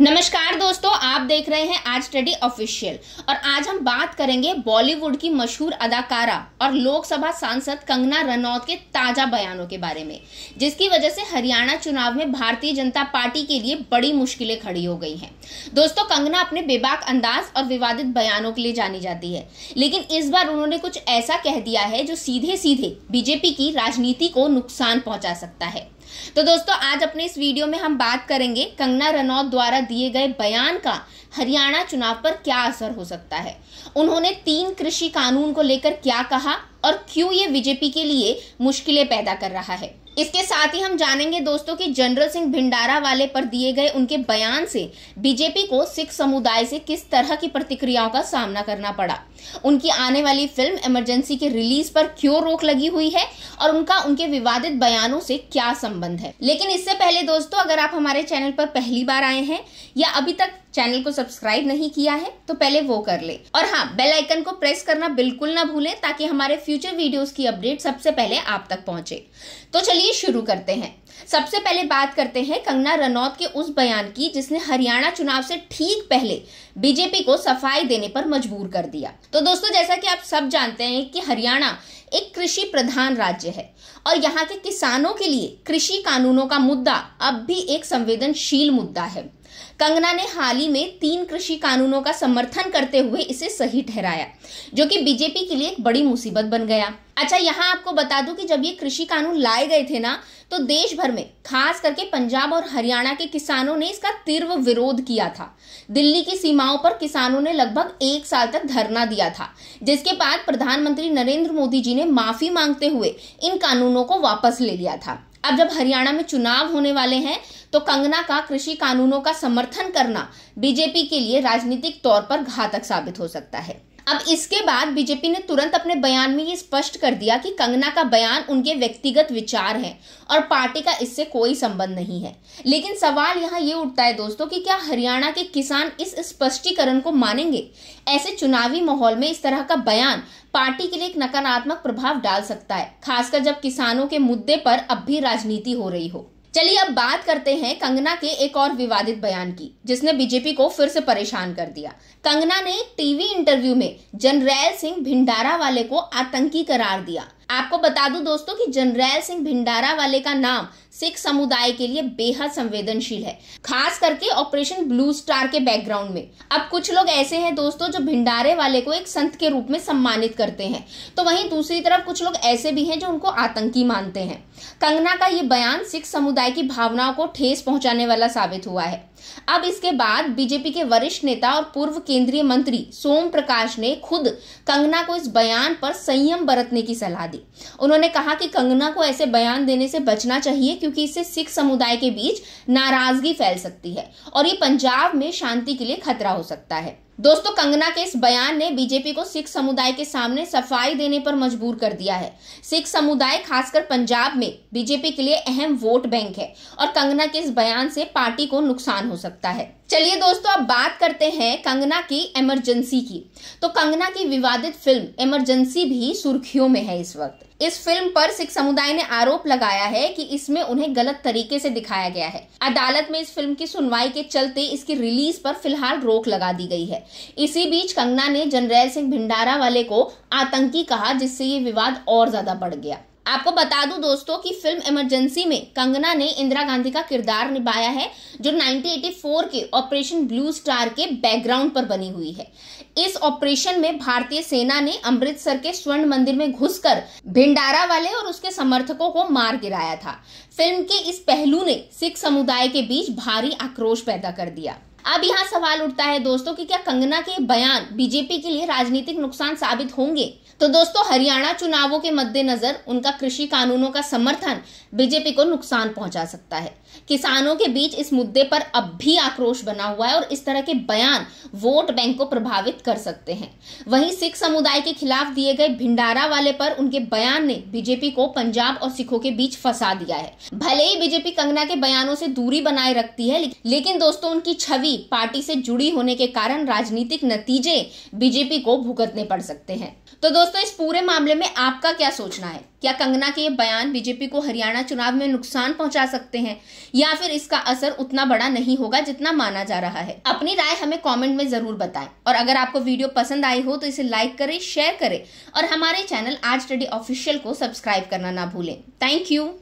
नमस्कार दोस्तों आप देख रहे हैं आज स्टडी ऑफिशियल और आज हम बात करेंगे बॉलीवुड की मशहूर अदाकारा और लोकसभा सांसद कंगना रनौत के ताजा बयानों के बारे में जिसकी वजह से हरियाणा चुनाव में भारतीय जनता पार्टी के लिए बड़ी मुश्किलें खड़ी हो गई हैं दोस्तों कंगना अपने बेबाक अंदाज और विवादित बयानों के लिए जानी जाती है लेकिन इस बार उन्होंने कुछ ऐसा कह दिया है जो सीधे सीधे बीजेपी की राजनीति को नुकसान पहुंचा सकता है तो दोस्तों आज अपने इस वीडियो में हम बात करेंगे कंगना रनौत द्वारा दिए गए बयान का हरियाणा चुनाव पर क्या असर हो सकता है उन्होंने तीन कृषि कानून को लेकर क्या कहा और क्यों ये बीजेपी के लिए मुश्किलें पैदा कर रहा है इसके साथ ही हम जानेंगे दोस्तों कि जनरल सिंह भिंडारा वाले पर दिए गए उनके बयान से बीजेपी को सिख समुदाय से किस तरह की प्रतिक्रियाओं का सामना करना पड़ा उनकी आने वाली फिल्म इमरजेंसी के रिलीज पर क्यों रोक लगी हुई है और उनका उनके विवादित बयानों से क्या संबंध है लेकिन इससे पहले दोस्तों अगर आप हमारे चैनल पर पहली बार आए हैं या अभी तक चैनल को सब्सक्राइब नहीं किया है तो पहले वो कर ले और हाँ बेल आइकन को प्रेस करना बिल्कुल ना भूलें ताकि हमारे फ्यूचर वीडियोस की अपडेट सबसे पहले आप तक पहुंचे तो चलिए शुरू करते हैं सबसे पहले बात करते हैं कंगना रनौत के उस बयान की जिसने हरियाणा चुनाव से ठीक पहले बीजेपी को सफाई देने पर मजबूर कर दिया तो दोस्तों जैसा कि आप सब जानते हैं कि हरियाणा एक कृषि प्रधान राज्य है और यहाँ के किसानों के लिए कृषि कानूनों का मुद्दा अब भी एक संवेदनशील मुद्दा है कंगना ने हाल ही में तीन कृषि कानूनों का समर्थन करते हुए इसे सही ठहराया जो कि बीजेपी के लिए एक बड़ी मुसीबत बन गया अच्छा यहाँ आपको बता दूं कि जब ये कृषि कानून लाए गए थे ना तो देश भर में खास करके पंजाब और हरियाणा के किसानों ने इसका तीव्र विरोध किया था दिल्ली की सीमाओं पर किसानों ने लगभग एक साल तक धरना दिया था जिसके बाद प्रधानमंत्री नरेंद्र मोदी जी ने माफी मांगते हुए इन कानूनों को वापस ले लिया था अब जब हरियाणा में चुनाव होने वाले हैं तो कंगना का कृषि कानूनों का समर्थन करना बीजेपी के लिए राजनीतिक तौर पर घातक साबित हो सकता है अब इसके बाद बीजेपी ने तुरंत अपने बयान में ये स्पष्ट कर दिया कि कंगना का बयान उनके व्यक्तिगत विचार है और पार्टी का इससे कोई संबंध नहीं है लेकिन सवाल यहाँ ये उठता है दोस्तों कि क्या हरियाणा के किसान इस स्पष्टीकरण को मानेंगे ऐसे चुनावी माहौल में इस तरह का बयान पार्टी के लिए एक नकारात्मक प्रभाव डाल सकता है खासकर जब किसानों के मुद्दे पर अब भी राजनीति हो रही हो चलिए अब बात करते हैं कंगना के एक और विवादित बयान की जिसने बीजेपी को फिर से परेशान कर दिया कंगना ने एक टीवी इंटरव्यू में जनरैल सिंह भिंडारा वाले को आतंकी करार दिया आपको बता दूं दोस्तों कि जनरैल सिंह भिंडारा वाले का नाम सिख समुदाय के लिए बेहद संवेदनशील है खास करके ऑपरेशन ब्लू स्टार के बैकग्राउंड में अब कुछ लोग ऐसे हैं दोस्तों जो भिंडारे वाले को एक संत के रूप में सम्मानित करते हैं तो वहीं दूसरी तरफ कुछ लोग ऐसे भी हैं जो उनको आतंकी मानते हैं कंगना का ये बयान सिख समुदाय की भावनाओं को ठेस पहुंचाने वाला साबित हुआ है अब इसके बाद बीजेपी के वरिष्ठ नेता और पूर्व केंद्रीय मंत्री सोम प्रकाश ने खुद कंगना को इस बयान पर संयम बरतने की सलाह दी उन्होंने कहा कि कंगना को ऐसे बयान देने से बचना चाहिए क्योंकि इससे सिख समुदाय के बीच नाराजगी फैल सकती है और ये पंजाब में शांति के लिए खतरा हो सकता है दोस्तों कंगना के इस बयान ने बीजेपी को सिख समुदाय के सामने सफाई देने पर मजबूर कर दिया है सिख समुदाय खासकर पंजाब में बीजेपी के लिए अहम वोट बैंक है और कंगना के इस बयान से पार्टी को नुकसान हो सकता है चलिए दोस्तों अब बात करते हैं कंगना की इमरजेंसी की तो कंगना की विवादित फिल्म इमरजेंसी भी सुर्खियों में है इस वक्त इस फिल्म पर सिख समुदाय ने आरोप लगाया है कि इसमें उन्हें गलत तरीके से दिखाया गया है अदालत में इस फिल्म की सुनवाई के चलते इसकी रिलीज पर फिलहाल रोक लगा दी गई है इसी बीच कंगना ने जनरैल सिंह भिंडारा वाले को आतंकी कहा जिससे ये विवाद और ज्यादा बढ़ गया आपको बता दूं दोस्तों कि फिल्म इमरजेंसी में कंगना ने इंदिरा गांधी का किरदार निभाया है जो 1984 के ऑपरेशन ब्लू स्टार के बैकग्राउंड पर बनी हुई है इस ऑपरेशन में भारतीय सेना ने अमृतसर के स्वर्ण मंदिर में घुसकर भिंडारा वाले और उसके समर्थकों को मार गिराया था फिल्म के इस पहलू ने सिख समुदाय के बीच भारी आक्रोश पैदा कर दिया अब यहाँ सवाल उठता है दोस्तों कि क्या कंगना के बयान बीजेपी के लिए राजनीतिक नुकसान साबित होंगे तो दोस्तों हरियाणा चुनावों के मद्देनजर उनका कृषि कानूनों का समर्थन बीजेपी को नुकसान पहुंचा सकता है किसानों के बीच इस मुद्दे पर अब भी आक्रोश बना हुआ है और इस तरह के बयान वोट बैंक को प्रभावित कर सकते हैं वहीं सिख समुदाय के खिलाफ दिए गए भिंडारा वाले पर उनके बयान ने बीजेपी को पंजाब और सिखों के बीच फंसा दिया है भले ही बीजेपी कंगना के बयानों से दूरी बनाए रखती है लेकिन दोस्तों उनकी छवि पार्टी से जुड़ी होने के कारण राजनीतिक नतीजे बीजेपी को भुगतने पड़ सकते हैं तो दोस्तों दोस्तों इस पूरे मामले में आपका क्या सोचना है क्या कंगना के ये बयान बीजेपी को हरियाणा चुनाव में नुकसान पहुंचा सकते हैं या फिर इसका असर उतना बड़ा नहीं होगा जितना माना जा रहा है अपनी राय हमें कमेंट में जरूर बताएं और अगर आपको वीडियो पसंद आई हो तो इसे लाइक करें शेयर करें और हमारे चैनल आज स्टडी ऑफिशियल को सब्सक्राइब करना ना भूलें थैंक यू